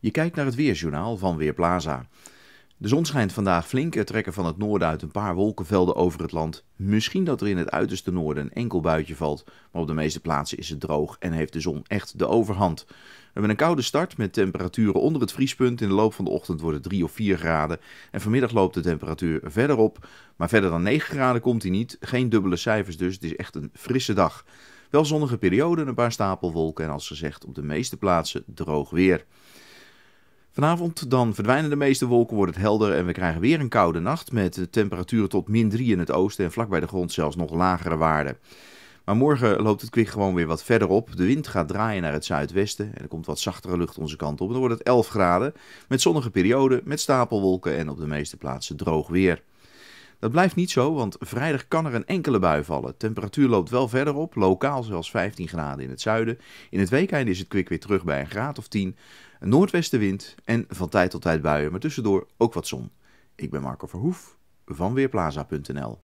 Je kijkt naar het weerjournaal van Weerplaza. De zon schijnt vandaag flink. Er trekken van het noorden uit een paar wolkenvelden over het land. Misschien dat er in het uiterste noorden een enkel buitje valt. Maar op de meeste plaatsen is het droog en heeft de zon echt de overhand. We hebben een koude start met temperaturen onder het vriespunt. In de loop van de ochtend worden het 3 of 4 graden. En vanmiddag loopt de temperatuur verder op. Maar verder dan 9 graden komt hij niet. Geen dubbele cijfers dus. Het is echt een frisse dag. Wel zonnige perioden, een paar stapelwolken en als gezegd op de meeste plaatsen droog weer. Vanavond dan verdwijnen de meeste wolken, wordt het helder en we krijgen weer een koude nacht met temperaturen tot min 3 in het oosten en vlak bij de grond zelfs nog lagere waarden. Maar morgen loopt het kwik gewoon weer wat verder op. De wind gaat draaien naar het zuidwesten en er komt wat zachtere lucht onze kant op. Dan wordt het 11 graden met zonnige perioden, met stapelwolken en op de meeste plaatsen droog weer. Dat blijft niet zo, want vrijdag kan er een enkele bui vallen. Temperatuur loopt wel verder op, lokaal zelfs 15 graden in het zuiden. In het weekend is het kwik weer terug bij een graad of 10. Een noordwestenwind en van tijd tot tijd buien, maar tussendoor ook wat zon. Ik ben Marco Verhoef van Weerplaza.nl